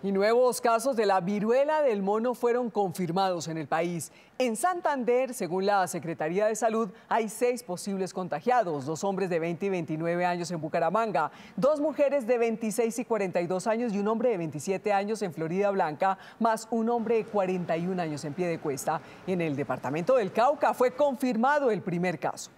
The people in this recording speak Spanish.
Y nuevos casos de la viruela del mono fueron confirmados en el país. En Santander, según la Secretaría de Salud, hay seis posibles contagiados, dos hombres de 20 y 29 años en Bucaramanga, dos mujeres de 26 y 42 años y un hombre de 27 años en Florida Blanca, más un hombre de 41 años en Pie de cuesta. En el departamento del Cauca fue confirmado el primer caso.